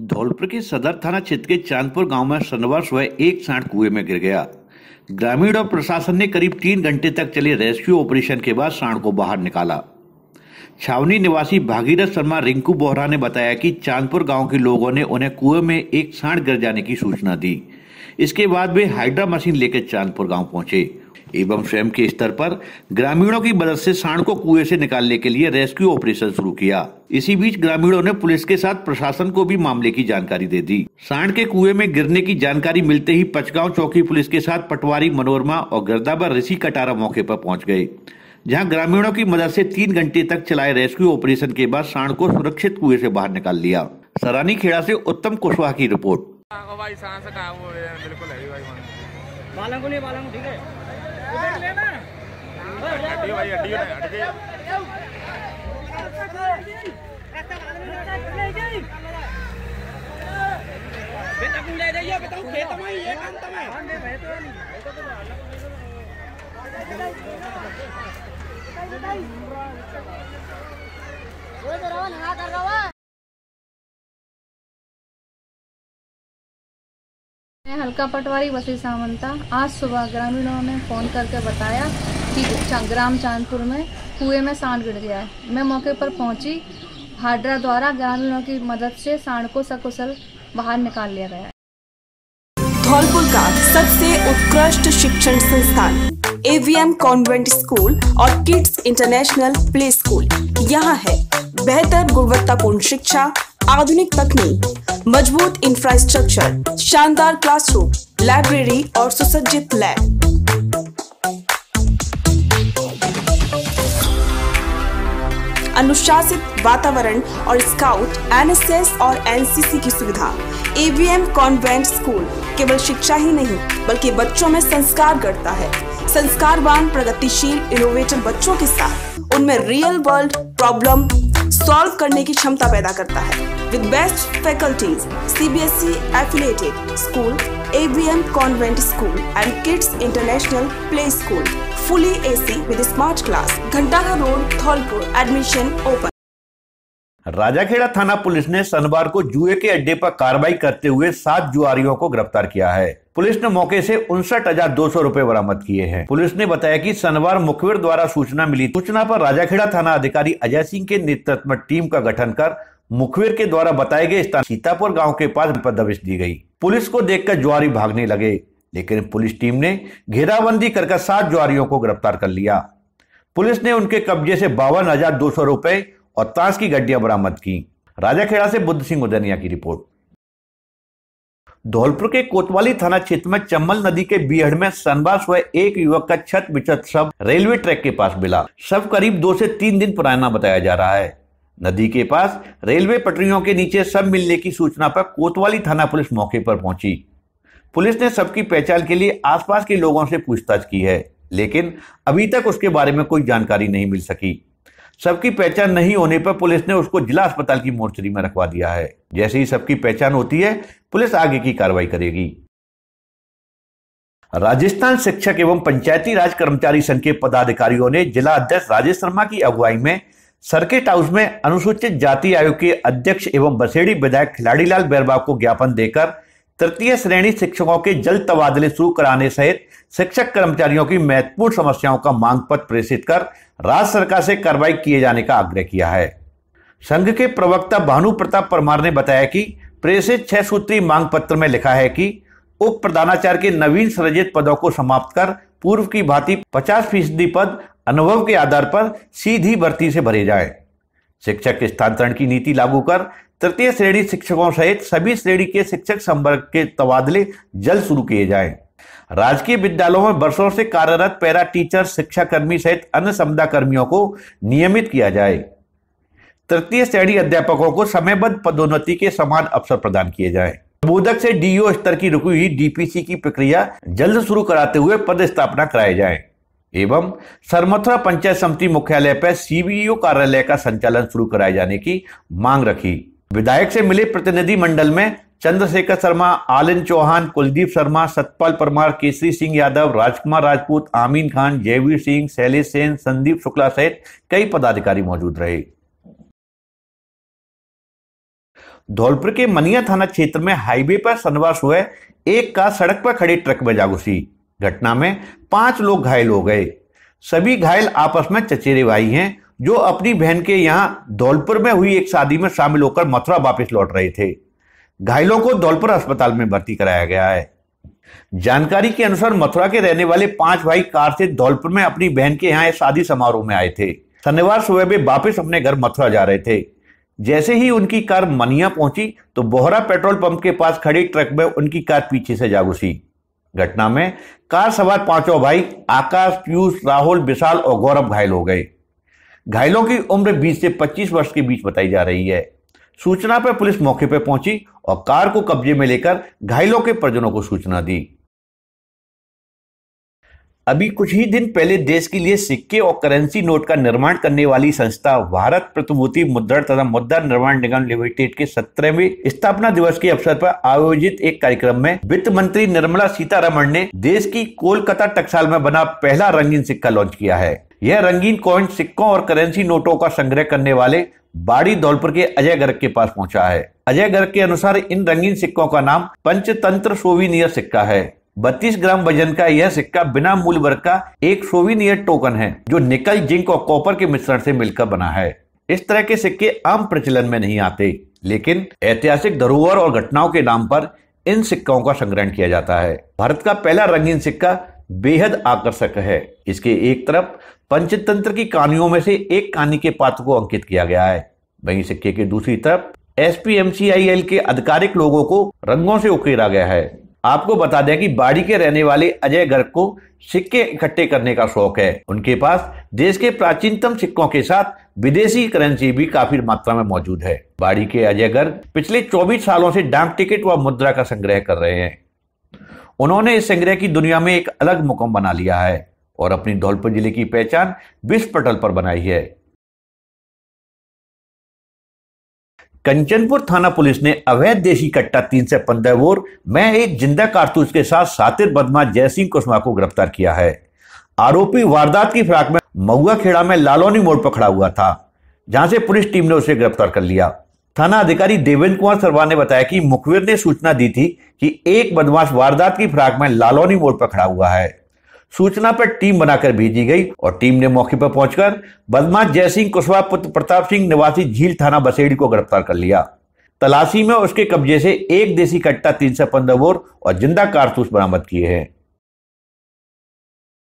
धौलपुर के सदर थाना क्षेत्र के चांदपुर गांव में शनिवार सुबह एक सांड कुएं में गिर गया ग्रामीण और प्रशासन ने करीब तीन घंटे तक चले रेस्क्यू ऑपरेशन के बाद सांड को बाहर निकाला छावनी निवासी भागीरथ शर्मा रिंकू बोहरा ने बताया कि चांदपुर गांव के लोगों ने उन्हें कुएं में एक सांड गिर जाने की सूचना दी इसके बाद वे हाइड्रा मशीन लेकर चांदपुर गांव पहुंचे एवं स्वयं के स्तर पर ग्रामीणों की मदद से सांड को कुएं से निकालने के लिए रेस्क्यू ऑपरेशन शुरू किया इसी बीच ग्रामीणों ने पुलिस के साथ प्रशासन को भी मामले की जानकारी दे दी सांड के कुएं में गिरने की जानकारी मिलते ही पचगांव चौकी पुलिस के साथ पटवारी मनोरमा और गर्दाबर ऋषि कटारा मौके पर पहुंच गए जहां ग्रामीणों की मदद से तीन घंटे तक चलाए रेस्क्यू ऑपरेशन के बाद सांड को सुरक्षित कुएं से बाहर निकाल लिया सरानी खेड़ा से उत्तम कुशवाहा की रिपोर्ट हाँ, बिल्कुल अड्डी भाई अड्डी अड्डी बेटा कुंडे दे ये बेटा खेत में ये काम तमें Đây, đây, đây. मैं हल्का पटवारी वसी सामंता आज सुबह ग्रामीणों ने फ़ोन करके बताया कि ग्राम चांदपुर में कुएं में सांड गिर गया है मैं मौके पर पहुंची हाड्रा द्वारा ग्रामीणों की मदद से सांड को सकुशल बाहर निकाल लिया गया है धौलपुर का सबसे उत्कृष्ट शिक्षण संस्थान एवीएम कॉन्वेंट स्कूल और किड्स इंटरनेशनल प्ले स्कूल यहाँ है बेहतर गुणवत्तापूर्ण शिक्षा आधुनिक तकनीक मजबूत इंफ्रास्ट्रक्चर शानदार क्लासरूम लाइब्रेरी और सुसज्जित लैब अनुशासित वातावरण और स्काउट एनएसएस और एनसीसी की सुविधा एवीएम कॉन्वेंट स्कूल केवल शिक्षा ही नहीं बल्कि बच्चों में संस्कार गढ़ता है संस्कारवान प्रगतिशील इनोवेटिव बच्चों के साथ उनमें रियल वर्ल्ड प्रॉब्लम सॉल्व करने की क्षमता पैदा करता है with best faculties C B S E affiliated school M convent school and kids international play school fully C with smart class घंटाघर road Dhaulpur admission open Rajakhera थाना पुलिस ने शनिवार को जुए के अड्डे पर कार्रवाई करते हुए सात जुआरियों को गिरफ्तार किया है पुलिस ने मौके से उनसठ हजार दो सौ रूपए बरामद किए हैं पुलिस ने बताया कि शनिवार मुखबिर द्वारा सूचना मिली सूचना पर राजाखेड़ा थाना अधिकारी अजय सिंह के नेतृत्व में टीम का गठन कर मुखबिर के द्वारा बताए गए स्थान सीतापुर गांव के पास पर दबिश दी गई पुलिस को देखकर जुआरी भागने लगे लेकिन पुलिस टीम ने घेराबंदी करके सात जुआरियों को गिरफ्तार कर लिया पुलिस ने उनके कब्जे से बावन हजार दो सौ रूपए और ताश की गड्डियां बरामद की राजाखेड़ा से बुद्ध सिंह उदनिया की रिपोर्ट धौलपुर के कोतवाली थाना क्षेत्र में चम्बल नदी के बीहड़ में शनिवार सुबह एक युवक का छत बिछत शव रेलवे ट्रैक के पास मिला शव करीब दो से तीन दिन पुराना बताया जा रहा है नदी के पास रेलवे पटरियों के नीचे शव मिलने की सूचना पर कोतवाली थाना पुलिस मौके पर पहुंची पुलिस ने शव की पहचान के लिए आसपास के लोगों से पूछताछ की है लेकिन अभी तक उसके बारे में कोई जानकारी नहीं मिल सकी सबकी पहचान नहीं होने पर पुलिस ने उसको जिला अस्पताल की मोर्चरी में रखवा दिया है जैसे ही सबकी पहचान होती है पुलिस आगे की कार्रवाई करेगी राजस्थान शिक्षक एवं पंचायती राज कर्मचारी संघ के पदाधिकारियों ने जिला अध्यक्ष राजेश शर्मा की अगुवाई में सर्किट हाउस में अनुसूचित जाति आयोग के अध्यक्ष एवं बसेड़ी विधायक खिलाड़ीलाल बैरबा को ज्ञापन देकर तृतीय श्रेणी शिक्षकों के जल्द तबादले शुरू कराने सहित शिक्षक कर्मचारियों की महत्वपूर्ण समस्याओं का मांग पत्र प्रेषित कर राज्य सरकार से कार्रवाई किए जाने का आग्रह किया है संघ के प्रवक्ता भानु प्रताप परमार ने बताया कि प्रेषित छह सूत्री मांग पत्र में लिखा है कि उप प्रधानाचार्य के नवीन सृजित पदों को समाप्त कर पूर्व की भांति 50 फीसदी पद अनुभव के आधार पर सीधी भर्ती से भरे जाए शिक्षक स्थानांतरण की नीति लागू कर तृतीय श्रेणी शिक्षकों सहित सभी श्रेणी के शिक्षक संवर्ग के तबादले जल्द शुरू किए जाएं। राजकीय विद्यालयों में वर्षों से कार्यरत पैरा टीचर शिक्षा कर्मी सहित अन्य समुदाय कर्मियों को नियमित किया जाए तृतीय श्रेणी अध्यापकों को समयबद्ध पदोन्नति के समान अवसर प्रदान किए जाए बोधक से डीओ स्तर की रुकी हुई डीपीसी की प्रक्रिया जल्द शुरू कराते हुए पद स्थापना कराई जाए एवं सरमथुरा पंचायत समिति मुख्यालय पर सीबीओ कार्यालय का संचालन शुरू कराए जाने की मांग रखी विधायक से मिले प्रतिनिधि मंडल में चंद्रशेखर शर्मा आलिन चौहान कुलदीप शर्मा सतपाल परमार केसरी सिंह यादव राजकुमार राजपूत आमीन खान जयवीर सिंह शैलेश सेन संदीप शुक्ला सहित कई पदाधिकारी मौजूद रहे धौलपुर के मनिया थाना क्षेत्र में हाईवे पर शनिवार सुबह एक कार सड़क पर खड़े ट्रक में जा घुसी घटना में पांच लोग घायल हो गए सभी घायल आपस में चचेरे भाई हैं जो अपनी बहन के यहाँ धौलपुर में हुई एक शादी में शामिल होकर मथुरा वापस लौट रहे थे घायलों को धौलपुर अस्पताल में भर्ती कराया गया है जानकारी के अनुसार मथुरा के रहने वाले पांच भाई कार से धौलपुर में अपनी बहन के यहाँ शादी समारोह में आए थे शनिवार सुबह वे वापस अपने घर मथुरा जा रहे थे जैसे ही उनकी कार मनिया पहुंची तो बोहरा पेट्रोल पंप के पास खड़ी ट्रक में उनकी कार पीछे से जा घुसी घटना में कार सवार पांचों भाई आकाश पीयूष राहुल विशाल और गौरव घायल हो गए घायलों की उम्र 20 से 25 वर्ष के बीच बताई जा रही है सूचना पर पुलिस मौके पर पहुंची और कार को कब्जे में लेकर घायलों के परिजनों को सूचना दी अभी कुछ ही दिन पहले देश के लिए सिक्के और करेंसी नोट का निर्माण करने वाली संस्था भारत प्रतिभूति मुद्रण तथा मुद्रा निर्माण निगम लिमिटेड के सत्रहवीं स्थापना दिवस के अवसर पर आयोजित एक कार्यक्रम में वित्त मंत्री निर्मला सीतारमण ने देश की कोलकाता टक्साल में बना पहला रंगीन सिक्का लॉन्च किया है यह रंगीन कॉइन सिक्कों और करेंसी नोटों का संग्रह करने वाले बाड़ी धौलपुर के अजय गर्ग के पास पहुंचा है अजय गर्ग के अनुसार इन रंगीन सिक्कों का नाम पंचतंत्र सोविनियर सिक्का है बत्तीस ग्राम वजन का यह सिक्का बिना मूल वर्ग का एक सोविनियर टोकन है जो निकल जिंक और कॉपर के मिश्रण से मिलकर बना है इस तरह के सिक्के आम प्रचलन में नहीं आते लेकिन ऐतिहासिक धरोहर और घटनाओं के नाम पर इन सिक्कों का संग्रहण किया जाता है भारत का पहला रंगीन सिक्का बेहद आकर्षक है इसके एक तरफ पंचतंत्र की कहानियों में से एक कहानी के पात्र को अंकित किया गया है वहीं सिक्के की दूसरी तरफ एस के आधिकारिक लोगों को रंगों से उकेरा गया है आपको बता दें कि बाड़ी के रहने वाले अजय गर्ग को सिक्के इकट्ठे करने का शौक है उनके पास देश के प्राचीनतम सिक्कों के साथ विदेशी करेंसी भी काफी मात्रा में मौजूद है बाड़ी के अजय गर्ग पिछले 24 सालों से डाक टिकट व मुद्रा का संग्रह कर रहे हैं उन्होंने इस संग्रह की दुनिया में एक अलग मुकम बना लिया है और अपनी धौलपुर जिले की पहचान विश्व पटल पर बनाई है कंचनपुर थाना पुलिस ने अवैध देशी कट्टा तीन से पंद्रह बोर में एक जिंदा कारतूस के साथ सातिर बदमाश जयसिंह कुशवाहा को गिरफ्तार किया है आरोपी वारदात की फिराक में महुआ खेड़ा में लालोनी मोड़ पर खड़ा हुआ था जहां से पुलिस टीम ने उसे गिरफ्तार कर लिया थाना अधिकारी देवेंद्र कुमार सरवा ने बताया कि मुखबिर ने सूचना दी थी कि एक बदमाश वारदात की फिराक में लालोनी मोड़ पर खड़ा हुआ है सूचना पर टीम बनाकर भेजी गई और टीम ने मौके पर पहुंचकर बदमाश जयसिंह कुशवाहा पुत्र प्रताप सिंह निवासी झील थाना बसेड़ी को गिरफ्तार कर लिया तलाशी में उसके कब्जे से एक देसी कट्टा तीन सौ पंद्रह बोर और जिंदा कारतूस बरामद किए हैं